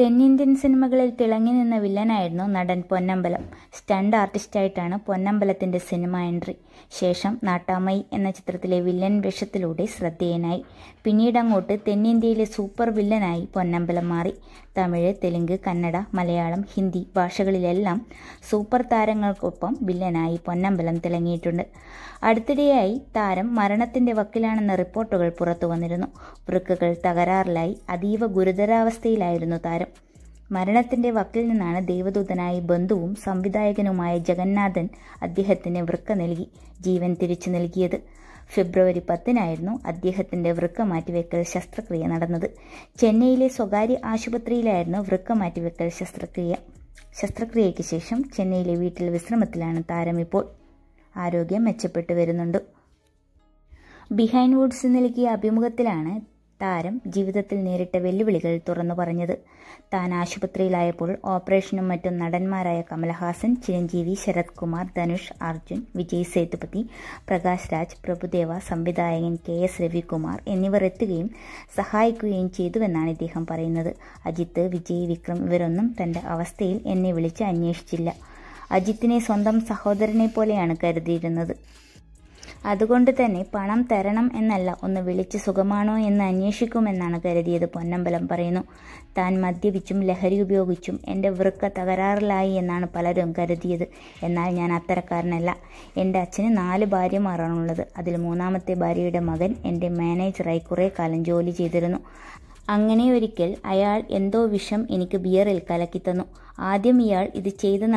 തെന്നിന്ത്യൻ സിനിമകളിൽ തിളങ്ങി നിന്ന വില്ലനായിരുന്നു നടൻ പൊന്നമ്പലം സ്റ്റണ്ട് ആർട്ടിസ്റ്റായിട്ടാണ് പൊന്നമ്പലത്തിൻ്റെ സിനിമ എൻട്രി ശേഷം നാട്ടാമൈ എന്ന ചിത്രത്തിലെ വില്ലൻ വേഷത്തിലൂടെ ശ്രദ്ധേയനായി പിന്നീട് അങ്ങോട്ട് തെന്നിന്ത്യയിലെ സൂപ്പർ വില്ലനായി പൊന്നമ്പലം മാറി തമിഴ് തെലുങ്ക് കന്നഡ മലയാളം ഹിന്ദി ഭാഷകളിലെല്ലാം സൂപ്പർ താരങ്ങൾക്കൊപ്പം വില്ലനായി പൊന്നമ്പലം തിളങ്ങിയിട്ടുണ്ട് അടുത്തിടെയായി താരം മരണത്തിൻ്റെ വക്കിലാണെന്ന റിപ്പോർട്ടുകൾ പുറത്തു വന്നിരുന്നു വൃക്കുകൾ തകരാറിലായി അതീവ ഗുരുതരാവസ്ഥയിലായിരുന്നു താരം മരണത്തിന്റെ വക്കിൽ നിന്നാണ് ദേവദൂതനായി ബന്ധുവും സംവിധായകനുമായ ജഗന്നാഥൻ അദ്ദേഹത്തിന് വൃക്ക നൽകി ജീവൻ തിരിച്ചു നൽകിയത് ഫെബ്രുവരി പത്തിനായിരുന്നു അദ്ദേഹത്തിന്റെ വൃക്ക മാറ്റിവെക്കൽ ശസ്ത്രക്രിയ നടന്നത് ചെന്നൈയിലെ സ്വകാര്യ ആശുപത്രിയിലായിരുന്നു വൃക്ക മാറ്റിവെക്കൽ ശസ്ത്രക്രിയ ശസ്ത്രക്രിയയ്ക്ക് ശേഷം ചെന്നൈയിലെ വീട്ടിൽ വിശ്രമത്തിലാണ് താരം ഇപ്പോൾ ആരോഗ്യം മെച്ചപ്പെട്ടു വരുന്നുണ്ട് ബിഹൈൻഡ് വുഡ്സ് നൽകിയ അഭിമുഖത്തിലാണ് താരം ജീവിതത്തിൽ നേരിട്ട വെല്ലുവിളികൾ തുറന്നു പറഞ്ഞത് താൻ ആശുപത്രിയിലായപ്പോൾ ഓപ്പറേഷനും മറ്റും നടന്മാരായ കമൽഹാസൻ ചിരഞ്ജീവി ശരത് കുമാർ ധനുഷ് അർജുൻ വിജയ് സേതുപതി പ്രകാശ് രാജ് പ്രഭുദേവ സംവിധായകൻ കെ എസ് രവികുമാർ എന്നിവർ എത്തുകയും സഹായിക്കുകയും ചെയ്തുവെന്നാണ് ഇദ്ദേഹം പറയുന്നത് അജിത്ത് വിജയ് വിക്രം ഇവരൊന്നും തന്റെ അവസ്ഥയിൽ എന്നെ വിളിച്ച് അന്വേഷിച്ചില്ല അജിത്തിനെ സ്വന്തം സഹോദരനെ പോലെയാണ് കരുതിയിരുന്നത് അതുകൊണ്ട് തന്നെ പണം തരണം എന്നല്ല ഒന്ന് വിളിച്ച് സുഖമാണോ എന്ന് അന്വേഷിക്കുമെന്നാണ് കരുതിയത് പൊന്നമ്പലം പറയുന്നു താൻ മദ്യപിച്ചും ലഹരി ഉപയോഗിച്ചും എൻ്റെ വൃക്ക തകരാറിലായി എന്നാണ് പലരും കരുതിയത് എന്നാൽ ഞാൻ അത്തരക്കാരനല്ല എൻ്റെ അച്ഛന് നാല് ഭാര്യമാരാണുള്ളത് അതിൽ മൂന്നാമത്തെ ഭാര്യയുടെ മകൻ എൻ്റെ മാനേജറായി കുറേ കാലം ജോലി ചെയ്തിരുന്നു അങ്ങനെ ഒരിക്കൽ അയാൾ എന്തോ വിഷം എനിക്ക് ബിയറിൽ കലക്കിത്തന്നു ആദ്യം ഇയാൾ ഇത്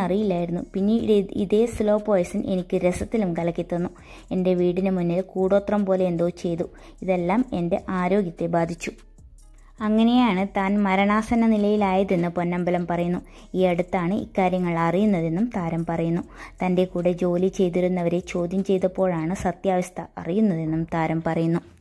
അറിയില്ലായിരുന്നു പിന്നീട് ഇതേ സ്ലോ പോയ്സൺ എനിക്ക് രസത്തിലും കലക്കിത്തന്നു എൻ്റെ വീടിന് മുന്നിൽ കൂടോത്രം പോലെ എന്തോ ചെയ്തു ഇതെല്ലാം എൻ്റെ ആരോഗ്യത്തെ ബാധിച്ചു അങ്ങനെയാണ് താൻ മരണാസന്ന നിലയിലായതെന്ന് പൊന്നമ്പലം പറയുന്നു ഈ അടുത്താണ് ഇക്കാര്യങ്ങൾ അറിയുന്നതെന്നും താരം പറയുന്നു തൻ്റെ കൂടെ ജോലി ചെയ്തിരുന്നവരെ ചോദ്യം ചെയ്തപ്പോഴാണ് സത്യാവസ്ഥ അറിയുന്നതെന്നും താരം പറയുന്നു